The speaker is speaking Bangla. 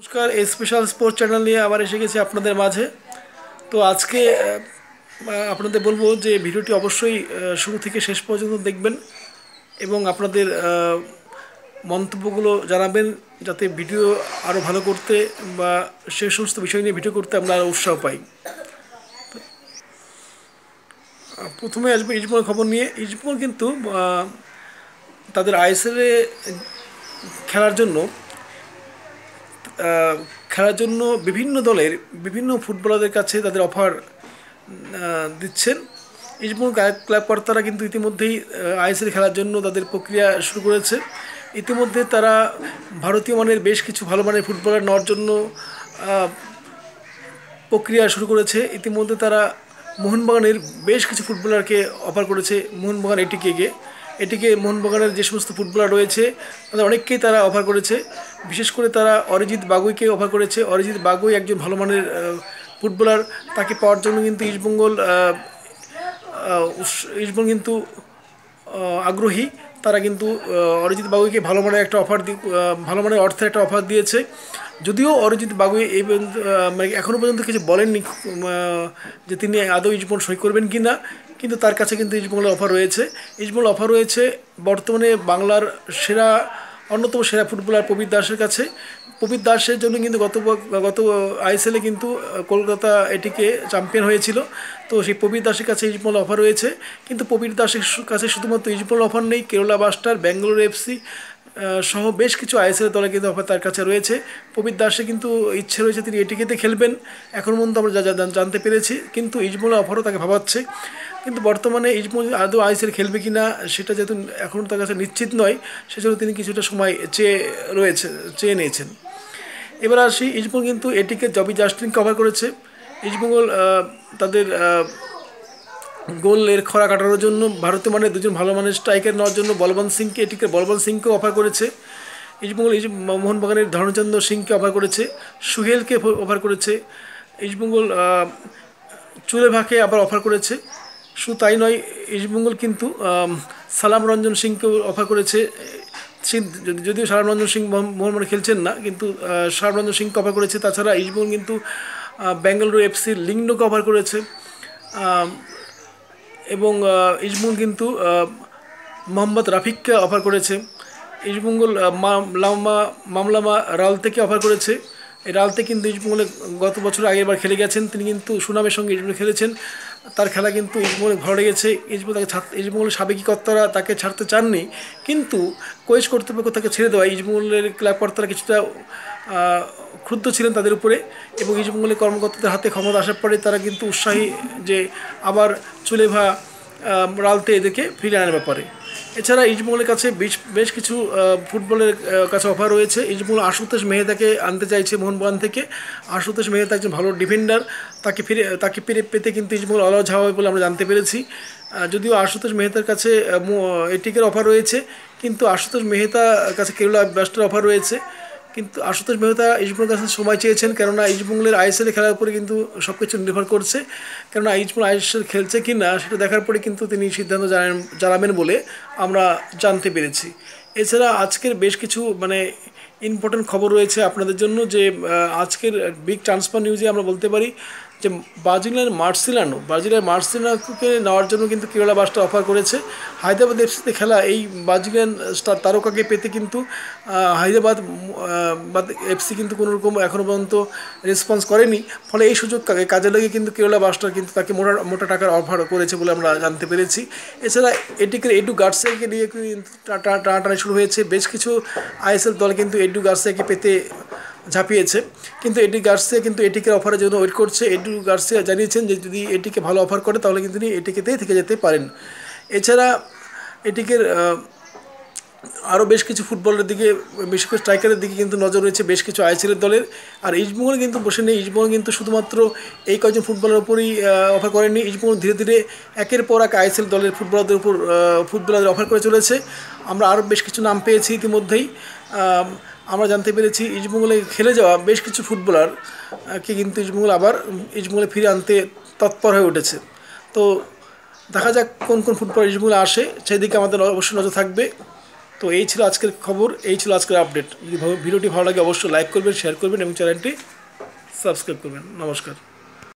নমস্কার স্পেশাল স্পোর্টস চ্যানেল নিয়ে আবার এসে গেছি আপনাদের মাঝে তো আজকে আপনাদের বলবো যে ভিডিওটি অবশ্যই শুরু থেকে শেষ পর্যন্ত দেখবেন এবং আপনাদের মন্তব্যগুলো জানাবেন যাতে ভিডিও আরও ভালো করতে বা সে সমস্ত বিষয় নিয়ে ভিডিও করতে আমরা আরও উৎসাহ পাই প্রথমে আসবে ইজমোর খবর নিয়ে ইজমোর কিন্তু তাদের আইএসএলে খেলার জন্য খেলার জন্য বিভিন্ন দলের বিভিন্ন ফুটবলারদের কাছে তাদের অফার দিচ্ছেন এই সময় ক্লাব কর্তারা কিন্তু ইতিমধ্যেই আইএসএল খেলার জন্য তাদের প্রক্রিয়া শুরু করেছে ইতিমধ্যে তারা ভারতীয় মানের বেশ কিছু ভালো মানের ফুটবলার নেওয়ার জন্য প্রক্রিয়া শুরু করেছে ইতিমধ্যে তারা মোহনবাগানের বেশ কিছু ফুটবলারকে অফার করেছে মোহনবাগান এটিকে এটিকে মোহনবাগানের যে সমস্ত ফুটবলার রয়েছে তাদের অনেককেই তারা অফার করেছে বিশেষ করে তারা অরিজিৎ বাগুইকে অফার করেছে অরিজিৎ বাগুই একজন ভালো মানের ফুটবলার তাকে পাওয়ার জন্য কিন্তু ইস্টবেঙ্গল ইস্টবেঙ্গল কিন্তু আগ্রহী তারা কিন্তু অরিজিৎ বাগুইকে ভালো মানের একটা অফার ভালো মানের অর্থের একটা অফার দিয়েছে যদিও অরিজিৎ বাগুই এই পর্যন্ত মানে এখনও পর্যন্ত কিছু বলেননি যে তিনি আদৌ ইস্টবেঙ্গল সই করবেন কি না কিন্তু তার কাছে কিন্তু ইস্টবেঙ্গলের অফার রয়েছে ইস্টবেঙ্গল অফার রয়েছে বর্তমানে বাংলার সেরা অন্যতম সেরা ফুটবলার প্রবীর দাসের কাছে প্রবীর দাসের জন্য কিন্তু গত গত আইএসএলে কিন্তু কলকাতা এটিকে চ্যাম্পিয়ন হয়েছিল তো সেই প্রবীর দাসের কাছে ইজমল অফার রয়েছে কিন্তু প্রবীর দাসের কাছে শুধুমাত্র ইজমল অফার নেই কেরলা বাস্টার ব্যাঙ্গালোর এফসি সহ বেশ কিছু আইএসএল দলে কিন্তু অফার তার কাছে রয়েছে প্রবীর দাসে কিন্তু ইচ্ছে রয়েছে তিনি এটিকেতে খেলবেন এখন পর্যন্ত আমরা যা যা জানতে পেরেছি কিন্তু ইজমুল অফারও তাকে ভাবাচ্ছে কিন্তু বর্তমানে ইজমুল আদৌ আইএসএল খেলবে কি না সেটা যেহেতু এখনও তার কাছে নিশ্চিত নয় সেজন্য তিনি কিছুটা সময় চেয়ে রয়েছে চেয়ে নিয়েছেন এবার আসি ইজমুল কিন্তু এটিকে জবি জাস্টিন কভার করেছে ইজমুল তাদের গোলের খরা কাটানোর জন্য ভারতীয় মানে দুজন ভালো মানের স্ট্রাইকার নেওয়ার জন্য বলবন সিংকে এটিকে বলবন সিংকে অফার করেছে ইস্টবেঙ্গল ইস্ট মোহনবাগানের ধর্মচন্দ্র সিংকে অফার করেছে সুহেলকে অফার করেছে ইস্টবেঙ্গল চুলেভাকে আবার অফার করেছে শুধু তাই নয় ইস্টবেঙ্গল কিন্তু সালাম রঞ্জন সিংকে অফার করেছে যদিও সালাম রঞ্জন সিং মোহনবাগান খেলছেন না কিন্তু সালাম রঞ্জন সিংকে অফার করেছে তাছাড়া ইস্টবেঙ্গল কিন্তু বেঙ্গালুরু এফসির লিঙ্গকে অফার করেছে এবং ইজমুল কিন্তু মোহাম্মদ রাফিককে অফার করেছে ইজমঙ্গল মামলামা মামলামা রাল থেকে অফার করেছে এই রালতে কিন্তু ইজমঙ্গলে গত বছর আগের বার খেলে গেছেন তিনি কিন্তু সুনামের সঙ্গে ইজমুল খেলেছেন তার খেলা কিন্তু ইজমলে ভালো লেগেছে ইজমল তাকে ছাড় সাবেকি কর্তারা তাকে ছাড়তে চাননি কিন্তু কোয়েস কর্তৃপক্ষ তাকে ছেড়ে দেওয়া ইজমলের কর্তারা কিছুটা ক্ষুদ্ধ ছিলেন তাদের উপরে এবং ইজমঙ্গলের কর্মকর্তাদের হাতে ক্ষমতা আসার পরে তারা কিন্তু উৎসাহী যে আবার চুলেভা রালতে এদেরকে ফিরে আনার ব্যাপারে এছাড়া ইজমুলের কাছে বেশ বেশ কিছু ফুটবলের কাছে অফার রয়েছে ইজমুল আশুতোষ মেহেতাকে আনতে চাইছে মোহনবাগান থেকে আশুতোষ মেহেতা একজন ভালো ডিফেন্ডার তাকে ফিরে তাকে ফিরে পেতে কিন্তু ইজমুল অলজ হবে বলে আমরা জানতে পেরেছি যদিও আশুতোষ মেহেতার কাছে এটিকের অফার রয়েছে কিন্তু আশুতোষ মেহেতার কাছে কেরলা ব্যাস্টের অফার রয়েছে কিন্তু আশুতোষ মেহতা ইজমুল কাছে সময় চেয়েছেন কেননা ইজমুলের আইএসএল খেলার উপরে কিন্তু সব কিছু নির্ভর করছে কেননা ইজমুল আইএসএল খেলছে কি না সেটা দেখার পরে কিন্তু তিনি সিদ্ধান্ত জানেন জানাবেন বলে আমরা জানতে পেরেছি এছাড়া আজকের বেশ কিছু মানে ইম্পর্টেন্ট খবর রয়েছে আপনাদের জন্য যে আজকের বিগ ট্রান্সফার নিউজে আমরা বলতে পারি যে ব্রাজিলের মার্সিলানো ব্রাজিলের মার্সিলানোকে নেওয়ার জন্য কিন্তু কেরালা বাসটা অফার করেছে হায়দ্রাবাদ এফসিতে খেলা এই ব্রাজিলিয়ান স্টার তারকাকে পেতে কিন্তু হায়দ্রাবাদ এফসি কিন্তু কোনো রকম এখনও পর্যন্ত রেসপন্স করেনি ফলে এই সুযোগ কাজে লাগে কিন্তু কেরালা বাসটা কিন্তু তাকে মোটা মোটা টাকার অফার করেছে বলে আমরা জানতে পেরেছি এছাড়া এটিকে এডু গার্ডসাইকে নিয়ে কিন্তু টানাটানি শুরু হয়েছে বেশ কিছু আইএসএল দল কিন্তু এডু গার্সিয়াকে পেতে ঝাঁপিয়েছে কিন্তু এটি গার্সিয়া কিন্তু এটিকে অফারের জন্য ওয়েট করছে এডি গার্সিয়া জানিয়েছেন যে যদি এটিকে ভালো অফার করে তাহলে কিন্তু তিনি এটিকেতেই থেকে যেতে পারেন এছাড়া এটিকে আরও বেশ কিছু ফুটবলের দিকে বেশ কিছু স্ট্রাইকারের দিকে কিন্তু নজর রয়েছে বেশ কিছু আইসিএলের দলের আর ইজমোহন কিন্তু বসে নেই ইজমোহন কিন্তু শুধুমাত্র এই কয়েকজন ফুটবলের উপরই অফার করেনি ইজমোহন ধীরে ধীরে একের পর এক আইসিএল দলের ফুটবলারদের উপর ফুটবলারদের অফার করে চলেছে আমরা আরও বেশ কিছু নাম পেয়েছি ইতিমধ্যেই আমরা জানতে পেরেছি ইজমুগলে খেলে যাওয়া বেশ কিছু ফুটবলারকে কিন্তু ইজমুগল আবার ইজমঙ্গলে ফিরে আনতে তৎপর হয়ে উঠেছে তো দেখা যাক কোন কোন ফুটবলার ইজমুগলে আসে সেদিকে আমাদের অবশ্যই নজর থাকবে তো এই ছিল আজকের খবর এই ছিল আজকের আপডেট যদি ভিডিওটি ভালো লাগে অবশ্যই লাইক করবেন শেয়ার করবেন এবং চ্যানেলটি সাবস্ক্রাইব করবেন নমস্কার